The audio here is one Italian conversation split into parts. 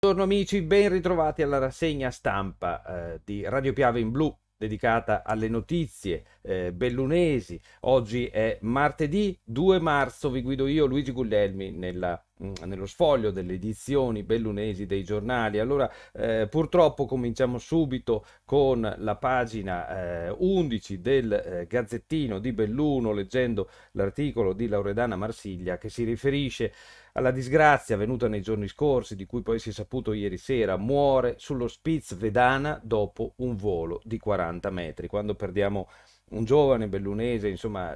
Buongiorno amici, ben ritrovati alla rassegna stampa eh, di Radio Piave in Blu dedicata alle notizie eh, bellunesi. Oggi è martedì 2 marzo, vi guido io Luigi Guglielmi nella mm, nello sfoglio delle edizioni bellunesi dei giornali. Allora, eh, purtroppo cominciamo subito con la pagina eh, 11 del eh, Gazzettino di Belluno, leggendo l'articolo di Loredana Marsiglia che si riferisce alla disgrazia avvenuta nei giorni scorsi, di cui poi si è saputo ieri sera, muore sullo Spitz Vedana dopo un volo di 40 metri. Quando perdiamo un giovane bellunese, insomma,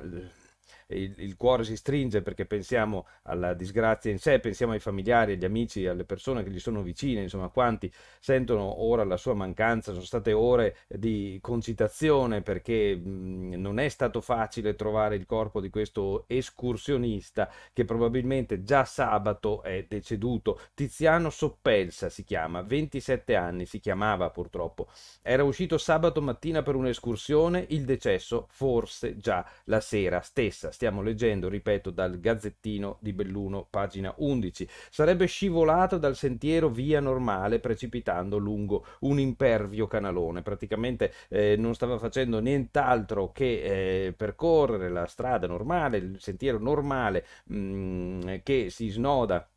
il, il, cuore si stringe perché pensiamo alla disgrazia in sé, pensiamo ai familiari, agli amici, alle persone che gli sono vicine, insomma quanti sentono ora la sua mancanza, sono state ore di concitazione perché mh, non è stato facile trovare il corpo di questo escursionista che probabilmente già sabato è deceduto. Tiziano Soppelsa si chiama, 27 anni, si chiamava purtroppo. Era uscito sabato mattina per un'escursione, il decesso forse già la sera stessa stiamo leggendo, ripeto, dal Gazzettino di Belluno, pagina 11. Sarebbe scivolato dal sentiero via normale precipitando lungo un impervio canalone. Praticamente eh, non stava facendo nient'altro che eh, percorrere la strada normale, il sentiero normale mh, mm, che si snoda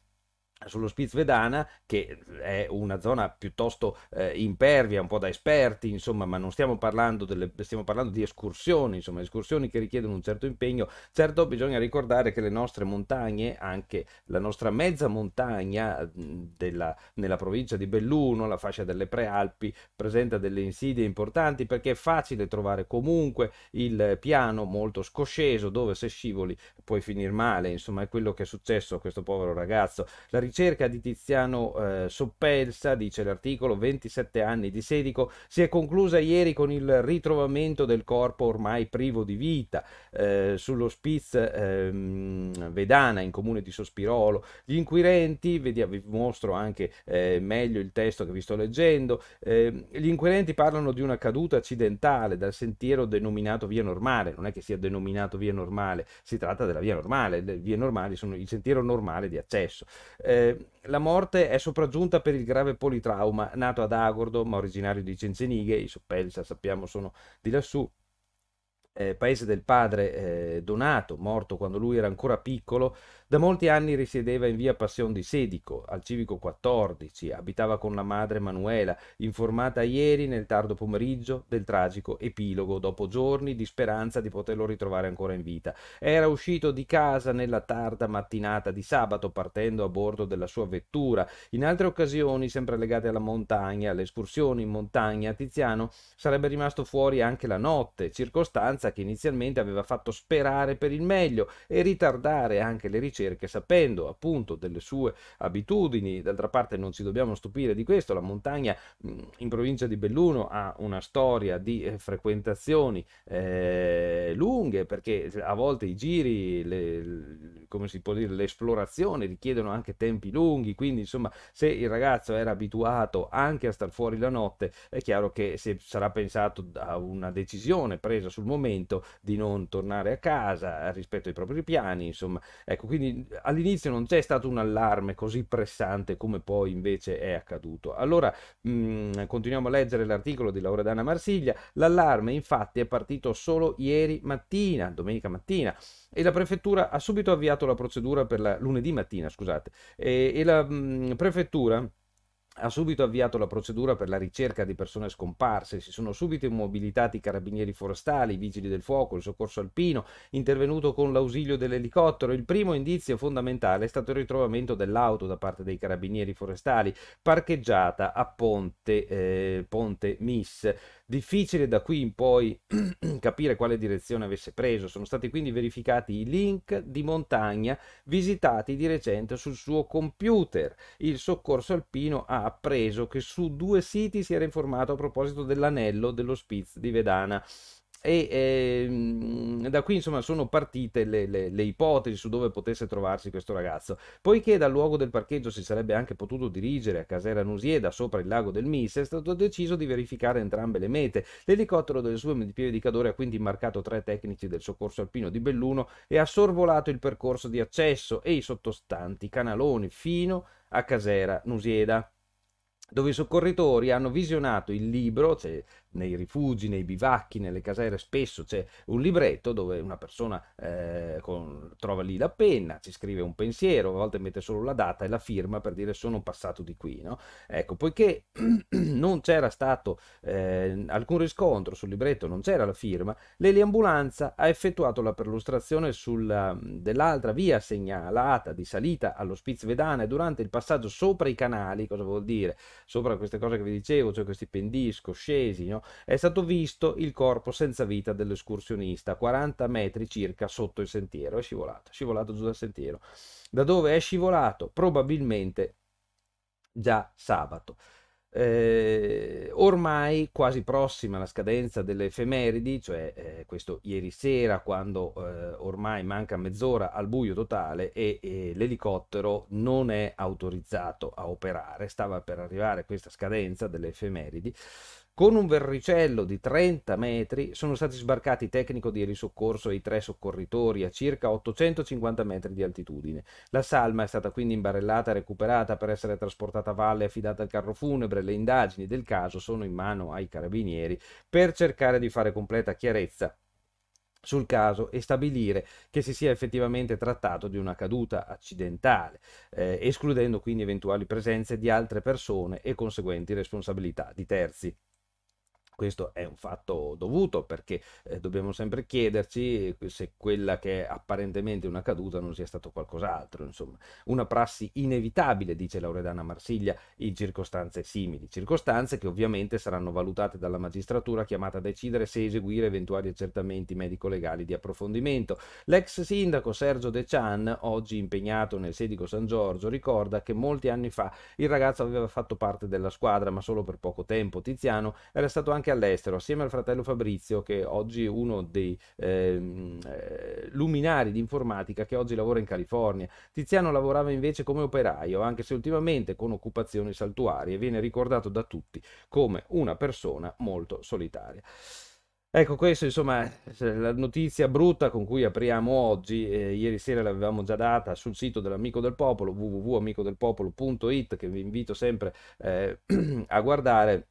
sullo Spitsvedana, che è una zona piuttosto eh, impervia, un po' da esperti, insomma, ma non stiamo parlando, delle, stiamo parlando di escursioni, insomma, escursioni che richiedono un certo impegno. Certo bisogna ricordare che le nostre montagne, anche la nostra mezza montagna della, nella provincia di Belluno, la fascia delle Prealpi, presenta delle insidie importanti perché è facile trovare comunque il piano molto scosceso dove se scivoli puoi finire male, insomma, è quello che è successo a questo povero ragazzo. La ricerca di Tiziano eh, Soppelsa, dice l'articolo, 27 anni di Sedico, si è conclusa ieri con il ritrovamento del corpo ormai privo di vita eh, sullo Spiz eh, Vedana in comune di Sospirolo. Gli inquirenti, vedi, vi mostro anche eh, meglio il testo che vi sto leggendo, ehm, gli inquirenti parlano di una caduta accidentale dal sentiero denominato via normale, non è che sia denominato via normale, si tratta della via normale, le vie normali sono il sentiero normale di accesso. Eh, la morte è sopraggiunta per il grave politrauma, nato ad Agordo, ma originario di Cenzenighe, i Soppelsa sappiamo sono di lassù, eh, paese del padre eh, Donato, morto quando lui era ancora piccolo, da molti anni risiedeva in via Passion di Sedico, al civico 14, abitava con la madre Manuela, informata ieri nel tardo pomeriggio del tragico epilogo, dopo giorni di speranza di poterlo ritrovare ancora in vita. Era uscito di casa nella tarda mattinata di sabato partendo a bordo della sua vettura. In altre occasioni, sempre legate alla montagna, alle escursioni in montagna, Tiziano sarebbe rimasto fuori anche la notte, circostanza che inizialmente aveva fatto sperare per il meglio e ritardare anche le ricerche ricerche, sapendo appunto delle sue abitudini. D'altra parte non ci dobbiamo stupire di questo, la montagna in provincia di Belluno ha una storia di eh, frequentazioni eh, lunghe perché a volte i giri, le, come si può dire, le esplorazioni richiedono anche tempi lunghi, quindi insomma se il ragazzo era abituato anche a star fuori la notte è chiaro che se sarà pensato a una decisione presa sul momento di non tornare a casa eh, rispetto ai propri piani, insomma, ecco quindi all'inizio non c'è stato un allarme così pressante come poi invece è accaduto. Allora mh, mm, continuiamo a leggere l'articolo di Dana Marsiglia. L'allarme infatti è partito solo ieri mattina, domenica mattina, e la prefettura ha subito avviato la procedura per la lunedì mattina, scusate, e, e la mh, mm, prefettura ha subito avviato la procedura per la ricerca di persone scomparse, si sono subito immobilitati i carabinieri forestali, i vigili del fuoco, il soccorso alpino, intervenuto con l'ausilio dell'elicottero. Il primo indizio fondamentale è stato il ritrovamento dell'auto da parte dei carabinieri forestali, parcheggiata a Ponte, eh, Ponte Miss. Difficile da qui in poi capire quale direzione avesse preso, sono stati quindi verificati i link di montagna visitati di recente sul suo computer. Il soccorso alpino ha appreso che su due siti si era informato a proposito dell'anello dello Spitz di Vedana e eh, da qui insomma sono partite le, le, le, ipotesi su dove potesse trovarsi questo ragazzo poiché dal luogo del parcheggio si sarebbe anche potuto dirigere a Casera Nusieda sopra il lago del Mis è stato deciso di verificare entrambe le mete l'elicottero delle suo pieve di ha quindi imbarcato tre tecnici del soccorso alpino di Belluno e ha sorvolato il percorso di accesso e i sottostanti canaloni fino a Casera Nusieda dove i soccorritori hanno visionato il libro, cioè nei rifugi, nei bivacchi, nelle casere spesso c'è un libretto dove una persona eh, con trova lì la penna, ci scrive un pensiero, a volte mette solo la data e la firma per dire sono passato di qui. No? Ecco, poiché non c'era stato eh, alcun riscontro sul libretto, non c'era la firma, l'eliambulanza ha effettuato la perlustrazione sulla, dell'altra via segnalata di salita allo Spizvedana e durante il passaggio sopra i canali, cosa vuol dire? Sopra queste cose che vi dicevo, cioè questi pendisco scesi, no? è stato visto il corpo senza vita dell'escursionista, 40 metri circa sotto il sentiero, è scivolato scivolato, scivolato giù dal sentiero. Da dove è scivolato? Probabilmente già sabato. Eh, ormai quasi prossima la scadenza delle efemeridi, cioè eh, questo ieri sera quando eh, ormai manca mezz'ora al buio totale e, e l'elicottero non è autorizzato a operare, stava per arrivare questa scadenza delle efemeridi con un verricello di 30 metri sono stati sbarcati il tecnico di elisoccorso e i tre soccorritori a circa 850 metri di altitudine. La salma è stata quindi imbarellata e recuperata per essere trasportata a valle e affidata al carro funebre. Le indagini del caso sono in mano ai carabinieri per cercare di fare completa chiarezza sul caso e stabilire che si sia effettivamente trattato di una caduta accidentale, eh, escludendo quindi eventuali presenze di altre persone e conseguenti responsabilità di terzi. Questo è un fatto dovuto perché eh, dobbiamo sempre chiederci se quella che è apparentemente una caduta non sia stato qualcos'altro, insomma. Una prassi inevitabile, dice Lauredana Marsiglia, in circostanze simili, circostanze che ovviamente saranno valutate dalla magistratura chiamata a decidere se eseguire eventuali accertamenti medico-legali di approfondimento. L'ex sindaco Sergio De Chan, oggi impegnato nel Sedico San Giorgio, ricorda che molti anni fa il ragazzo aveva fatto parte della squadra, ma solo per poco tempo. Tiziano era stato anche anche all'estero, assieme al fratello Fabrizio, che oggi è uno dei ehm, eh, luminari di informatica che oggi lavora in California. Tiziano lavorava invece come operaio, anche se ultimamente con occupazioni saltuarie, viene ricordato da tutti come una persona molto solitaria. Ecco, questa insomma è eh. la notizia brutta con cui apriamo oggi. Eh, ieri sera l'avevamo già data sul sito dell'Amico del Popolo, www.amicodelpopolo.it, che vi invito sempre eh, a guardare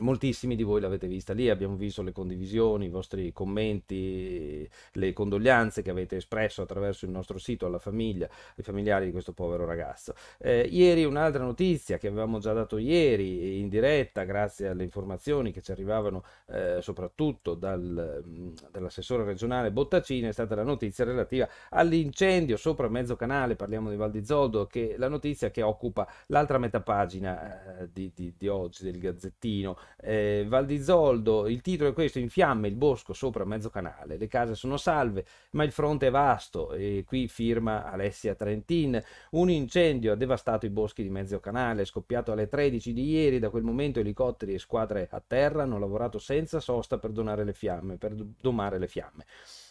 Moltissimi di voi l'avete vista lì, abbiamo visto le condivisioni, i vostri commenti, le condoglianze che avete espresso attraverso il nostro sito alla famiglia, ai familiari di questo povero ragazzo. Eh, ieri un'altra notizia che avevamo già dato ieri in diretta, grazie alle informazioni che ci arrivavano eh, soprattutto dal, mm, dall'assessore regionale Bottacini, è stata la notizia relativa all'incendio sopra mezzo canale, parliamo di Val di Zoldo, che è la notizia che occupa l'altra metà pagina eh, di, di, di oggi del Gazzettino eh, Val di Zoldo, il titolo è questo, in fiamme il bosco sopra mezzo canale, le case sono salve, ma il fronte è vasto e qui firma Alessia Trentin, un incendio ha devastato i boschi di mezzo canale, scoppiato alle 13 di ieri, da quel momento elicotteri e squadre a terra hanno lavorato senza sosta per donare le fiamme, per domare le fiamme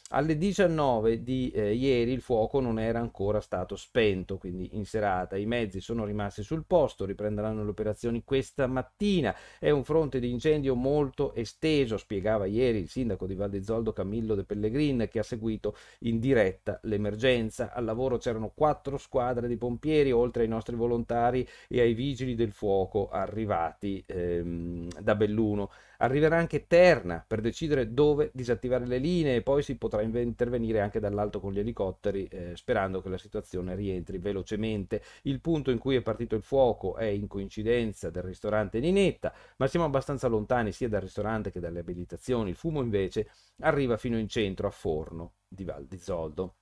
alle 19 di eh, ieri il fuoco non era ancora stato spento, quindi in serata i mezzi sono rimasti sul posto, riprenderanno le operazioni questa mattina. È un fronte di incendio molto esteso, spiegava ieri il sindaco di Val di Zoldo Camillo De Pellegrin che ha seguito in diretta l'emergenza. Al lavoro c'erano quattro squadre di pompieri, oltre ai nostri volontari e ai vigili del fuoco arrivati ehm, da Belluno. Arriverà anche Terna per decidere dove disattivare le linee e poi si potrà intervenire anche dall'alto con gli elicotteri eh, sperando che la situazione rientri velocemente. Il punto in cui è partito il fuoco è in coincidenza del ristorante Ninetta, ma siamo abbastanza lontani sia dal ristorante che dalle abilitazioni. Il fumo invece arriva fino in centro a Forno di Val di Zoldo.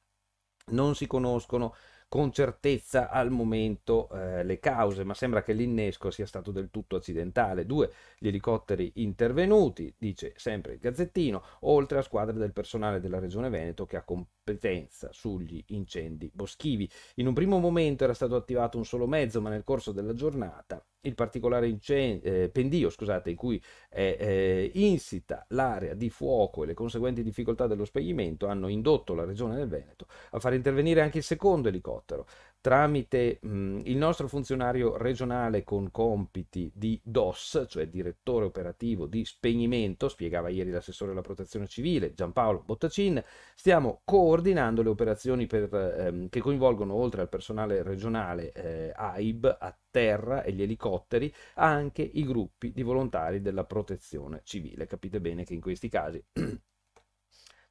Non si conoscono con certezza al momento eh, le cause, ma sembra che l'innesco sia stato del tutto accidentale. Due gli elicotteri intervenuti, dice sempre il Gazzettino, oltre a squadre del personale della Regione Veneto che ha competenza sugli incendi boschivi. In un primo momento era stato attivato un solo mezzo, ma nel corso della giornata il particolare incendio, eh, pendio scusate, in cui è eh, insita l'area di fuoco e le conseguenti difficoltà dello spegnimento hanno indotto la regione del Veneto a far intervenire anche il secondo elicottero tramite mh, mm, il nostro funzionario regionale con compiti di DOS, cioè direttore operativo di spegnimento, spiegava ieri l'assessore della protezione civile Giampaolo Bottacin, stiamo coordinando le operazioni per, ehm, che coinvolgono oltre al personale regionale eh, AIB a terra e gli elicotteri, anche i gruppi di volontari della protezione civile. Capite bene che in questi casi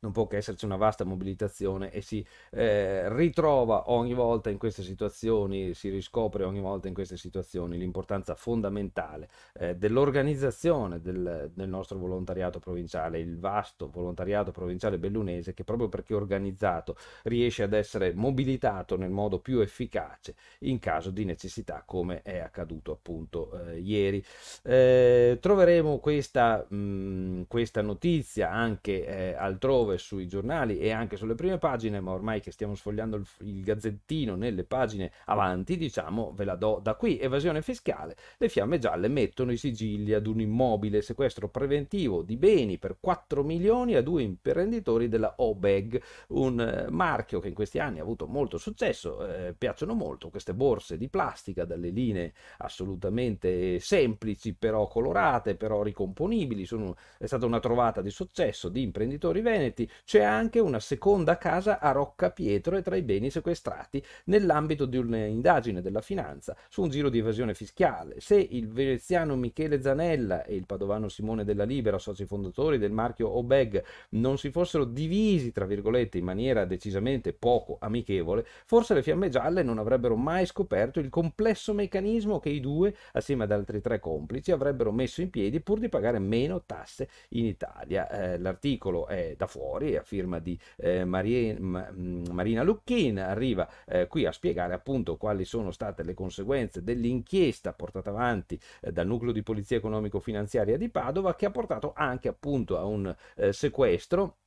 non può che esserci una vasta mobilitazione e si eh, ritrova ogni volta in queste situazioni, si riscopre ogni volta in queste situazioni l'importanza fondamentale eh, dell'organizzazione del, del, nostro volontariato provinciale, il vasto volontariato provinciale bellunese che proprio perché organizzato riesce ad essere mobilitato nel modo più efficace in caso di necessità come è accaduto appunto eh, ieri. Eh, troveremo questa, mh, mm, questa notizia anche eh, altrove dove sui giornali e anche sulle prime pagine, ma ormai che stiamo sfogliando il, il gazzettino nelle pagine avanti, diciamo, ve la do da qui. Evasione fiscale, le fiamme gialle mettono i sigilli ad un immobile, sequestro preventivo di beni per 4 milioni a due imprenditori della OBEG, un eh, marchio che in questi anni ha avuto molto successo, eh, piacciono molto queste borse di plastica dalle linee assolutamente semplici, però colorate, però ricomponibili, Sono, è stata una trovata di successo di imprenditori veneti soggetti. C'è anche una seconda casa a Rocca Pietro e tra i beni sequestrati nell'ambito di un'indagine della finanza su un giro di evasione fiscale. Se il veneziano Michele Zanella e il padovano Simone della Libera, soci fondatori del marchio Obeg, non si fossero divisi, tra virgolette, in maniera decisamente poco amichevole, forse le fiamme gialle non avrebbero mai scoperto il complesso meccanismo che i due, assieme ad altri tre complici, avrebbero messo in piedi pur di pagare meno tasse in Italia. Eh, l'articolo è da fuori fuori, a firma di eh, Marie, ma, mm, Marina Lucchin, arriva eh, qui a spiegare appunto quali sono state le conseguenze dell'inchiesta portata avanti eh, dal nucleo di polizia economico-finanziaria di Padova che ha portato anche appunto a un eh, sequestro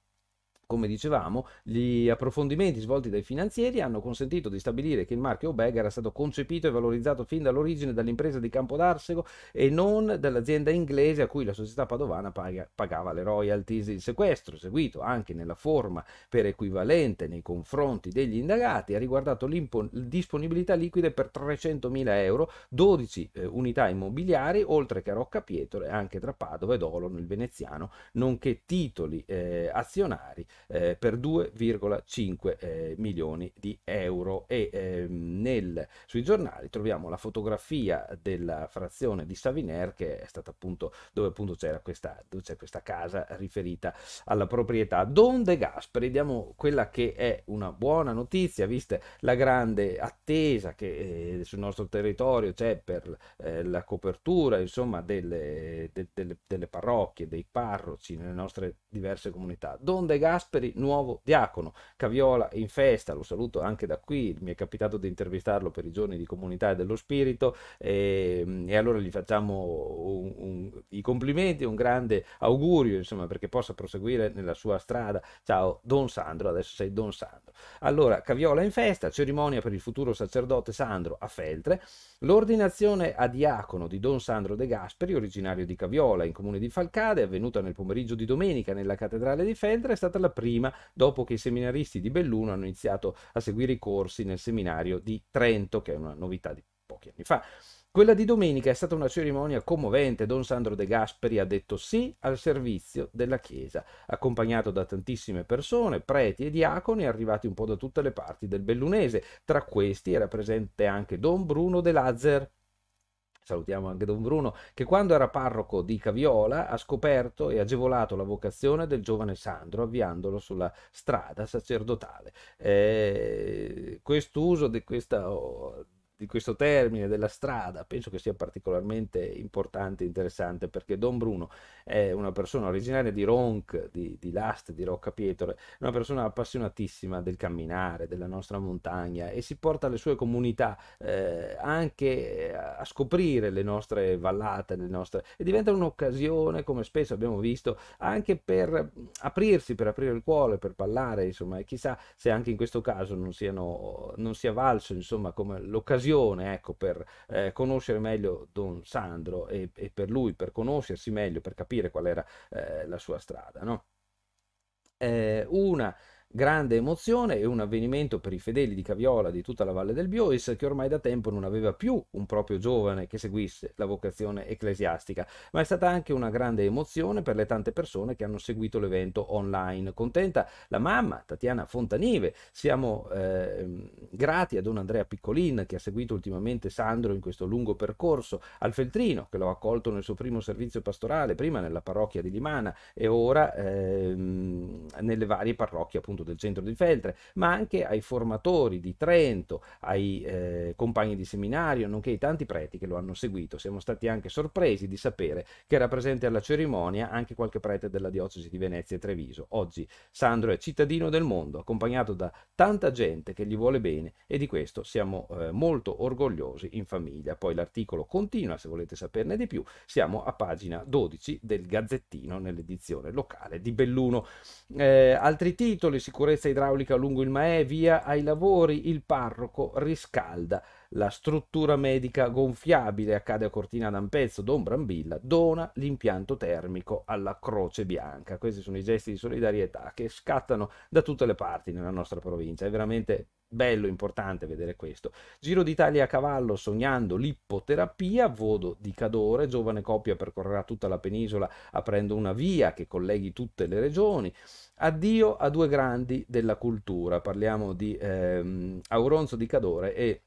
come dicevamo, gli approfondimenti svolti dai finanzieri hanno consentito di stabilire che il marchio OBEG era stato concepito e valorizzato fin dall'origine dall'impresa di Campo d'Arsego e non dall'azienda inglese a cui la società padovana paga, pagava le royalties. Il sequestro, seguito anche nella forma per equivalente nei confronti degli indagati, ha riguardato disponibilità liquide per 300.000 euro, 12 eh, unità immobiliari, oltre che a Rocca Pietro e anche tra Padova ed Olon il veneziano, nonché titoli eh, azionari eh, per 2,5 eh, milioni di euro e eh, nel, sui giornali troviamo la fotografia della frazione di Saviner che è stata appunto dove appunto c'era questa, c'è questa casa riferita alla proprietà Don De Gasperi diamo quella che è una buona notizia vista la grande attesa che eh, sul nostro territorio c'è per eh, la copertura insomma delle, de, delle, delle parrocchie dei parroci nelle nostre diverse comunità Don De Gasperi Gasperi, nuovo diacono. Caviola in festa, lo saluto anche da qui, mi è capitato di intervistarlo per i giorni di comunità e dello spirito e, ehm, e allora gli facciamo un, un, i complimenti, un grande augurio insomma perché possa proseguire nella sua strada. Ciao Don Sandro, adesso sei Don Sandro. Allora, Caviola in festa, cerimonia per il futuro sacerdote Sandro a Feltre, l'ordinazione a diacono di Don Sandro De Gasperi, originario di Caviola in comune di Falcade, avvenuta nel pomeriggio di domenica nella cattedrale di Feltre, è stata la prima, dopo che i seminaristi di Belluno hanno iniziato a seguire i corsi nel seminario di Trento, che è una novità di pochi anni fa. Quella di domenica è stata una cerimonia commovente. Don Sandro De Gasperi ha detto sì al servizio della Chiesa, accompagnato da tantissime persone, preti e diaconi arrivati un po' da tutte le parti del Bellunese. Tra questi era presente anche Don Bruno De Lazzer, salutiamo anche Don Bruno, che quando era parroco di Caviola ha scoperto e agevolato la vocazione del giovane Sandro avviandolo sulla strada sacerdotale. Eh, quest'uso di questa, oh, di questo termine, della strada, penso che sia particolarmente importante e interessante perché Don Bruno è una persona originaria di Ronc, di, di Last, di Rocca Pietore, una persona appassionatissima del camminare, della nostra montagna e si porta le sue comunità eh, anche a scoprire le nostre vallate, le nostre... e diventa un'occasione, come spesso abbiamo visto, anche per aprirsi, per aprire il cuore, per parlare, insomma, e chissà se anche in questo caso non, siano, non sia valso, insomma, come l'occasione occasione ecco, per eh, conoscere meglio Don Sandro e, e, per lui per conoscersi meglio, per capire qual era eh, la sua strada. No? Eh, una Grande emozione e un avvenimento per i fedeli di Caviola di tutta la Valle del Biois che ormai da tempo non aveva più un proprio giovane che seguisse la vocazione ecclesiastica, ma è stata anche una grande emozione per le tante persone che hanno seguito l'evento online. Contenta la mamma Tatiana Fontanive, siamo eh, grati a Don Andrea Piccolin che ha seguito ultimamente Sandro in questo lungo percorso, al Feltrino che lo accolto nel suo primo servizio pastorale, prima nella parrocchia di Limana e ora eh, nelle varie parrocchie appunto appunto del centro di Feltre, ma anche ai formatori di Trento, ai eh, compagni di seminario, nonché ai tanti preti che lo hanno seguito. Siamo stati anche sorpresi di sapere che era presente alla cerimonia anche qualche prete della diocesi di Venezia e Treviso. Oggi Sandro è cittadino del mondo, accompagnato da tanta gente che gli vuole bene e di questo siamo eh, molto orgogliosi in famiglia. Poi l'articolo continua, se volete saperne di più, siamo a pagina 12 del Gazzettino nell'edizione locale di Belluno. Eh, altri titoli, si sicurezza idraulica lungo il Mae, via ai lavori, il parroco riscalda la struttura medica gonfiabile, accade a Cortina d'Ampezzo, Don Brambilla dona l'impianto termico alla Croce Bianca. Questi sono i gesti di solidarietà che scattano da tutte le parti nella nostra provincia, è veramente bello, importante vedere questo. Giro d'Italia a cavallo, sognando l'ippoterapia, vodo di Cadore, giovane coppia percorrerà tutta la penisola aprendo una via che colleghi tutte le regioni. Addio a due grandi della cultura, parliamo di ehm, Auronzo di Cadore e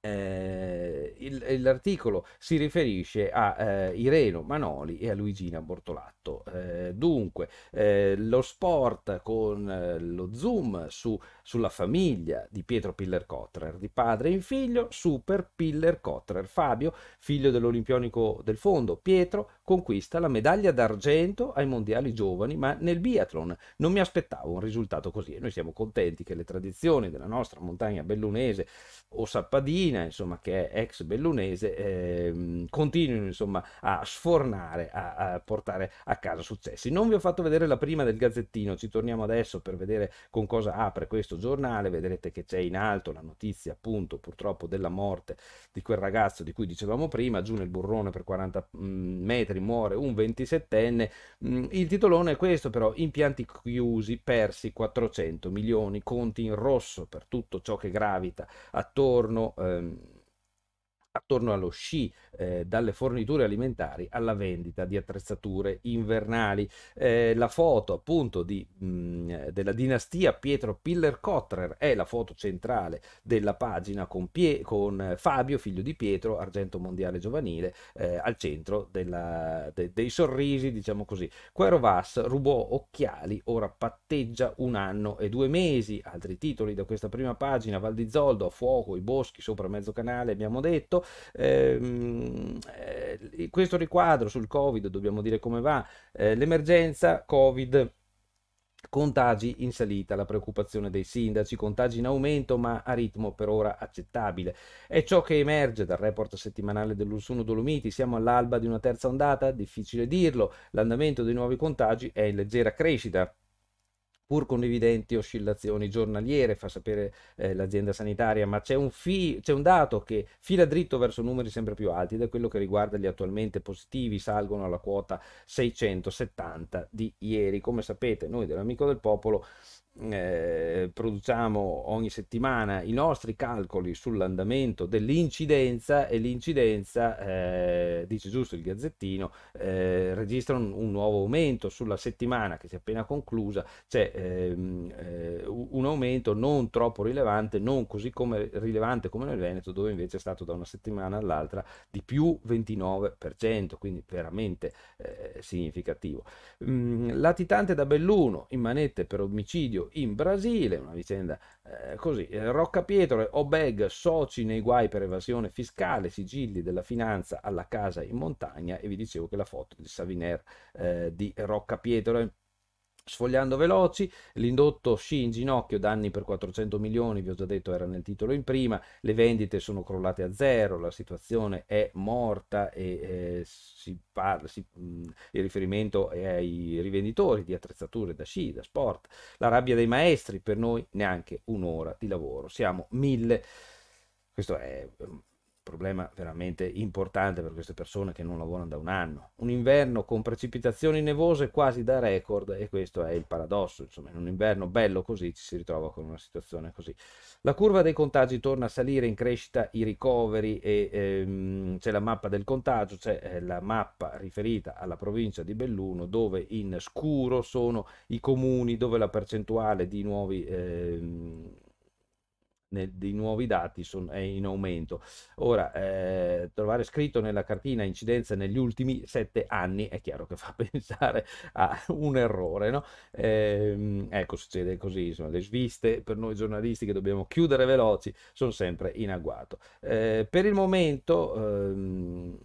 eh, il, l'articolo si riferisce a eh, Ireno Manoli e a Luigina Bortolatto. Eh, dunque, eh, lo sport con eh, lo zoom su sulla famiglia di Pietro Piller-Cotterer, di padre in figlio, Super Piller-Cotterer. Fabio, figlio dell'olimpionico del fondo, Pietro conquista la medaglia d'argento ai mondiali giovani, ma nel biathlon non mi aspettavo un risultato così e noi siamo contenti che le tradizioni della nostra montagna bellunese o sappadina, insomma, che è ex bellunese, eh, continuino insomma a sfornare, a, a portare a casa successi. Non vi ho fatto vedere la prima del gazzettino, ci torniamo adesso per vedere con cosa apre questo vostro giornale, vedrete che c'è in alto la notizia appunto purtroppo della morte di quel ragazzo di cui dicevamo prima, giù nel burrone per 40 mm, metri muore un 27enne, mm, il titolone è questo però, impianti chiusi, persi 400 milioni, conti in rosso per tutto ciò che gravita attorno, ehm, attorno allo sci, eh, dalle forniture alimentari alla vendita di attrezzature invernali. Eh, la foto appunto di, mh, mm, eh, della dinastia Pietro Piller-Cottrer è la foto centrale della pagina con, Pie- con eh, Fabio, figlio di Pietro, argento mondiale giovanile, eh, al centro della, de- dei sorrisi, diciamo così. Quero Vas rubò occhiali, ora patteggia un anno e due mesi. Altri titoli da questa prima pagina, Val di Zoldo, a fuoco, i boschi sopra mezzo canale, abbiamo detto. Ehm, eh, questo riquadro sul Covid, dobbiamo dire come va, eh, l'emergenza Covid contagi in salita, la preoccupazione dei sindaci, contagi in aumento ma a ritmo per ora accettabile. È ciò che emerge dal report settimanale dell'Ursuno Dolomiti, siamo all'alba di una terza ondata, difficile dirlo, l'andamento dei nuovi contagi è in leggera crescita, pur con evidenti oscillazioni giornaliere, fa sapere eh, l'azienda sanitaria, ma c'è un, fi- c'è un, dato che fila dritto verso numeri sempre più alti ed è quello che riguarda gli attualmente positivi, salgono alla quota 670 di ieri. Come sapete, noi dell'Amico del Popolo eh, produciamo ogni settimana i nostri calcoli sull'andamento dell'incidenza e l'incidenza, eh, dice giusto il gazzettino, eh, registra un, un, nuovo aumento sulla settimana che si è appena conclusa, c'è ehm, eh, un aumento non troppo rilevante, non così come, rilevante come nel Veneto dove invece è stato da una settimana all'altra di più 29%, quindi veramente eh, significativo. Mm, latitante da Belluno in manette per omicidio in Brasile, una vicenda eh, così, eh, Rocca Pietro e Obeg, soci nei guai per evasione fiscale, sigilli della finanza alla casa in montagna e vi dicevo che la foto di Saviner eh, di Rocca Pietro. Sfogliando veloci, l'indotto sci in ginocchio, danni per 400 milioni, vi ho già detto era nel titolo in prima, le vendite sono crollate a zero, la situazione è morta e eh, si parla, si, mh, mm, il riferimento è ai rivenditori di attrezzature da sci, da sport. La rabbia dei maestri, per noi neanche un'ora di lavoro, siamo mille. Questo è mm, problema veramente importante per queste persone che non lavorano da un anno. Un inverno con precipitazioni nevose quasi da record e questo è il paradosso, insomma in un inverno bello così ci si ritrova con una situazione così. La curva dei contagi torna a salire, in crescita i ricoveri e ehm, c'è la mappa del contagio, c'è eh, la mappa riferita alla provincia di Belluno dove in scuro sono i comuni dove la percentuale di nuovi... Ehm, nel, dei nuovi dati son, è in aumento. Ora, eh, trovare scritto nella cartina incidenza negli ultimi sette anni è chiaro che fa pensare a un errore, no? Eh, ecco, succede così, insomma, le sviste per noi giornalisti che dobbiamo chiudere veloci sono sempre in agguato. Eh, per il momento... Ehm,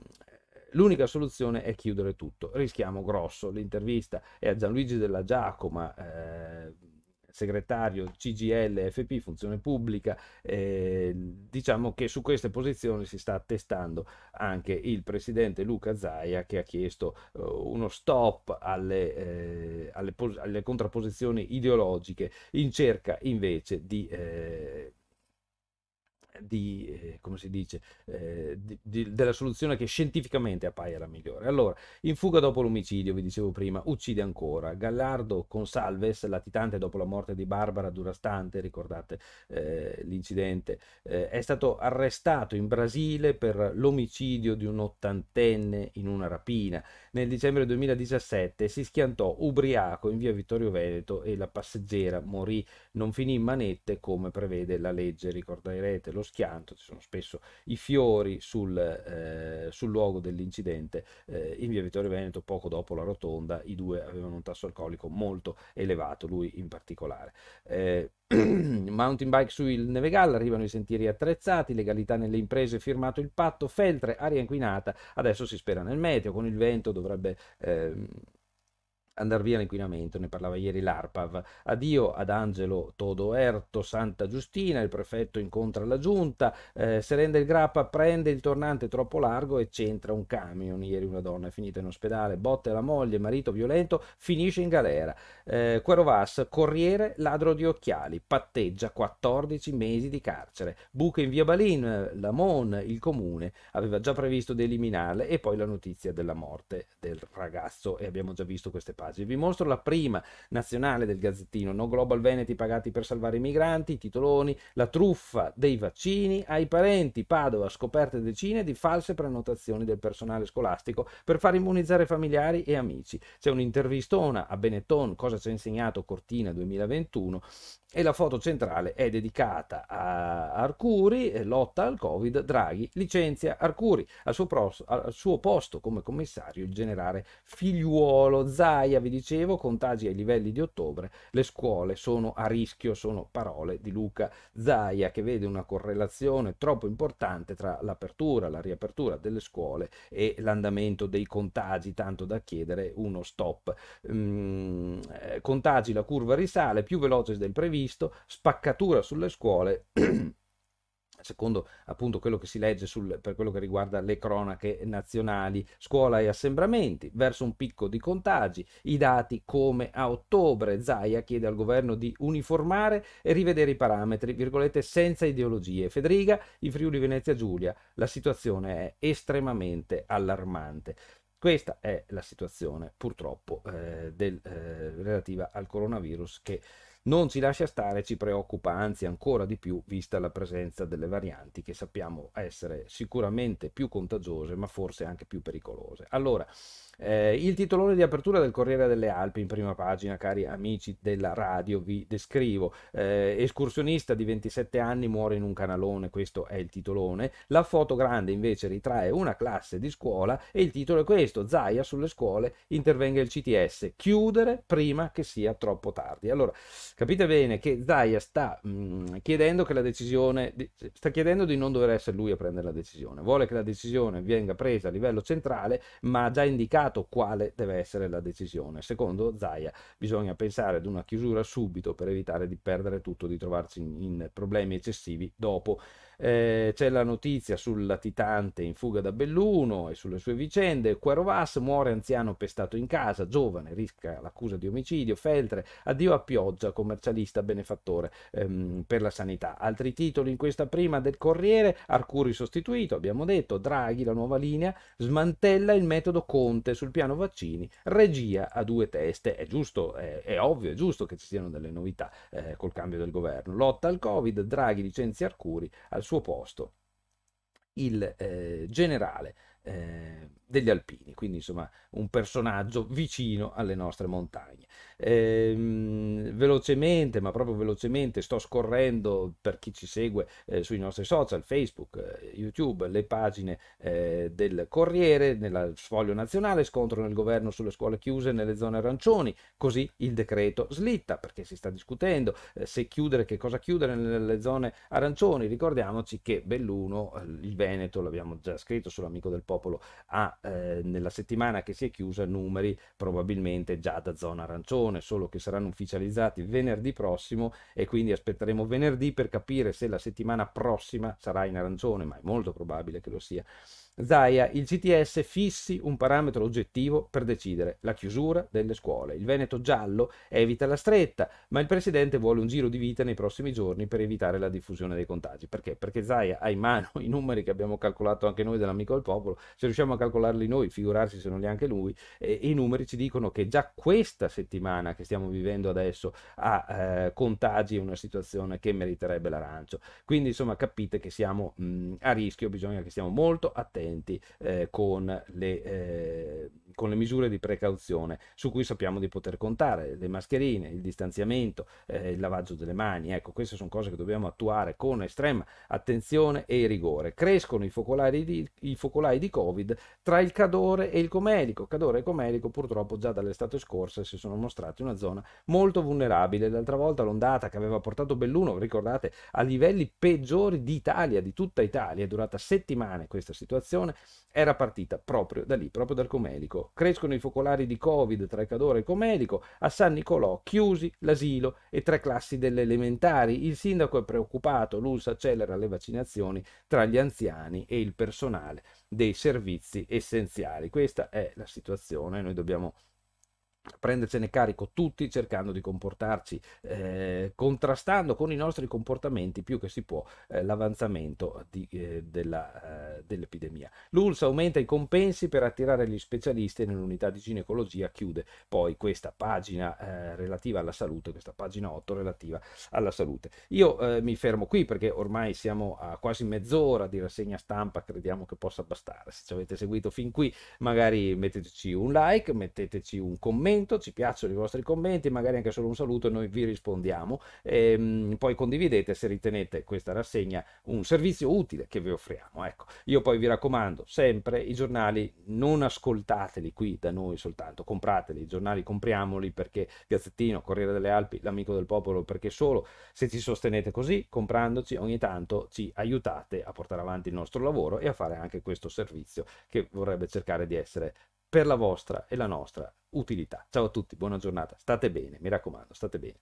L'unica soluzione è chiudere tutto, rischiamo grosso. L'intervista è a Gianluigi della Giacoma, eh, segretario CGL FP funzione pubblica eh, diciamo che su queste posizioni si sta attestando anche il presidente Luca Zaia che ha chiesto eh, uno stop alle, eh, alle, alle, contrapposizioni ideologiche in cerca invece di eh, di, eh, come si dice, eh, di, di, della soluzione che scientificamente appaia la migliore. Allora, in fuga dopo l'omicidio, vi dicevo prima, uccide ancora. Gallardo Consalves, latitante dopo la morte di Barbara Durastante, ricordate eh, l'incidente, eh, è stato arrestato in Brasile per l'omicidio di un ottantenne in una rapina. Nel dicembre 2017 si schiantò ubriaco in via Vittorio Veneto e la passeggera morì non finì in manette come prevede la legge, ricorderete lo schianto, ci sono spesso i fiori sul, eh, sul luogo dell'incidente, eh, in via Vittorio Veneto poco dopo la rotonda i due avevano un tasso alcolico molto elevato, lui in particolare. Eh, mountain bike sul Nevegalla, arrivano i sentieri attrezzati, legalità nelle imprese, firmato il patto, feltre, aria inquinata, adesso si spera nel meteo, con il vento dovrebbe... Ehm, andar via l'inquinamento, ne parlava ieri l'ARPAV. Addio ad Angelo Todoerto, Santa Giustina, il prefetto incontra la giunta, eh, rende il Grappa prende il tornante troppo largo e centra un camion. Ieri una donna è finita in ospedale, botte la moglie, marito violento, finisce in galera. Eh, Querovas, corriere, ladro di occhiali, patteggia 14 mesi di carcere. Buche in via Balin, Lamon, il comune, aveva già previsto di eliminarle e poi la notizia della morte del ragazzo e abbiamo già visto queste parole pagine. Vi mostro la prima nazionale del Gazzettino, no Global Veneti pagati per salvare i migranti, i titoloni, la truffa dei vaccini, ai parenti Padova scoperte decine di false prenotazioni del personale scolastico per far immunizzare familiari e amici. C'è un'intervistona a Benetton, cosa ci ha insegnato Cortina 2021, e la foto centrale è dedicata a Arcuri, eh, lotta al Covid, Draghi licenzia Arcuri, al suo, pros- al suo posto come commissario il generale figliuolo Zai migliaia, vi dicevo, contagi ai livelli di ottobre, le scuole sono a rischio, sono parole di Luca Zaia che vede una correlazione troppo importante tra l'apertura, la riapertura delle scuole e l'andamento dei contagi, tanto da chiedere uno stop. Mm, eh, contagi, la curva risale, più veloce del previsto, spaccatura sulle scuole. secondo appunto quello che si legge sul, per quello che riguarda le cronache nazionali, scuola e assembramenti, verso un picco di contagi, i dati come a ottobre, Zaia chiede al governo di uniformare e rivedere i parametri, virgolette, senza ideologie. Federica, in Friuli Venezia Giulia, la situazione è estremamente allarmante. Questa è la situazione purtroppo eh, del, eh, relativa al coronavirus che non ci lascia stare, ci preoccupa anzi ancora di più vista la presenza delle varianti che sappiamo essere sicuramente più contagiose ma forse anche più pericolose. Allora, eh, il titolone di apertura del Corriere delle Alpi in prima pagina, cari amici della radio, vi descrivo. Eh, escursionista di 27 anni muore in un canalone, questo è il titolone. La foto grande invece ritrae una classe di scuola e il titolo è questo, Zaia sulle scuole, intervenga il CTS, chiudere prima che sia troppo tardi. Allora, Capite bene che Zaya sta mh, mm, chiedendo che la decisione sta chiedendo di non dover essere lui a prendere la decisione. Vuole che la decisione venga presa a livello centrale, ma ha già indicato quale deve essere la decisione. Secondo Zaya, bisogna pensare ad una chiusura subito per evitare di perdere tutto, di trovarsi in, in problemi eccessivi dopo eh, c'è la notizia sul latitante in fuga da Belluno e sulle sue vicende, Cuerovas muore anziano pestato in casa, giovane, rischia l'accusa di omicidio, Feltre, addio a pioggia, commercialista benefattore ehm, per la sanità. Altri titoli in questa prima del Corriere, Arcuri sostituito, abbiamo detto, Draghi, la nuova linea, smantella il metodo Conte sul piano vaccini, regia a due teste, è giusto, è, è ovvio, è giusto che ci siano delle novità eh, col cambio del governo. Lotta al Covid, Draghi licenzia Arcuri al suo suo posto il eh, generale eh, degli alpini, quindi insomma un personaggio vicino alle nostre montagne ehm, velocemente, ma proprio velocemente, sto scorrendo per chi ci segue eh, sui nostri social, Facebook, eh, YouTube, le pagine eh, del Corriere, nel sfoglio nazionale, scontro nel governo sulle scuole chiuse nelle zone arancioni, così il decreto slitta perché si sta discutendo eh, se chiudere, che cosa chiudere nelle zone arancioni. Ricordiamoci che Belluno, eh, il Veneto, l'abbiamo già scritto sull'amico del popolo, ha eh, nella settimana che si è chiusa numeri probabilmente già da zona arancione Frosinone, solo che saranno ufficializzati venerdì prossimo e quindi aspetteremo venerdì per capire se la settimana prossima sarà in arancione, ma è molto probabile che lo sia. Zaia, il GTS fissi un parametro oggettivo per decidere la chiusura delle scuole. Il Veneto giallo evita la stretta, ma il presidente vuole un giro di vita nei prossimi giorni per evitare la diffusione dei contagi. Perché? Perché Zaia ha in mano i numeri che abbiamo calcolato anche noi dell'amico del popolo, se riusciamo a calcolarli noi, figurarsi se non li ha anche lui, e i numeri ci dicono che già questa settimana che stiamo vivendo adesso ha eh, contagi e una situazione che meriterebbe l'arancio. Quindi insomma capite che siamo mh, mm, a rischio, bisogna che stiamo molto attenti pazienti eh, con, le, eh, con, le, misure di precauzione su cui sappiamo di poter contare, le mascherine, il distanziamento, eh, il lavaggio delle mani. Ecco, queste sono cose che dobbiamo attuare con estrema attenzione e rigore. Crescono i focolai di, i focolai di Covid tra il Cadore e il Comelico. Cadore e Comelico purtroppo già dall'estate scorsa si sono mostrati una zona molto vulnerabile. L'altra volta l'ondata che aveva portato Belluno, ricordate, a livelli peggiori d'Italia, di tutta Italia, è durata settimane questa situazione vaccinazione era partita proprio da lì, proprio dal comedico. Crescono i focolari di Covid tra Cadore e Comedico, a San Nicolò chiusi l'asilo e tre classi delle elementari. Il sindaco è preoccupato, l'Ulsa accelera le vaccinazioni tra gli anziani e il personale dei servizi essenziali. Questa è la situazione, noi dobbiamo prendersene carico tutti cercando di comportarci, eh, contrastando con i nostri comportamenti più che si può eh, l'avanzamento di, eh, della, eh, dell'epidemia. L'ULS aumenta i compensi per attirare gli specialisti nell'unità di ginecologia, chiude poi questa pagina eh, relativa alla salute, questa pagina 8 relativa alla salute. Io eh, mi fermo qui perché ormai siamo a quasi mezz'ora di rassegna stampa, crediamo che possa bastare. Se ci avete seguito fin qui magari metteteci un like, metteteci un commento, commento, ci piacciono i vostri commenti, magari anche solo un saluto e noi vi rispondiamo. E, ehm, poi condividete se ritenete questa rassegna un servizio utile che vi offriamo. Ecco, io poi vi raccomando sempre i giornali non ascoltateli qui da noi soltanto, comprateli, i giornali compriamoli perché Gazzettino, Corriere delle Alpi, l'amico del popolo, perché solo se ci sostenete così, comprandoci, ogni tanto ci aiutate a portare avanti il nostro lavoro e a fare anche questo servizio che vorrebbe cercare di essere per la vostra e la nostra utilità. Ciao a tutti, buona giornata, state bene, mi raccomando, state bene.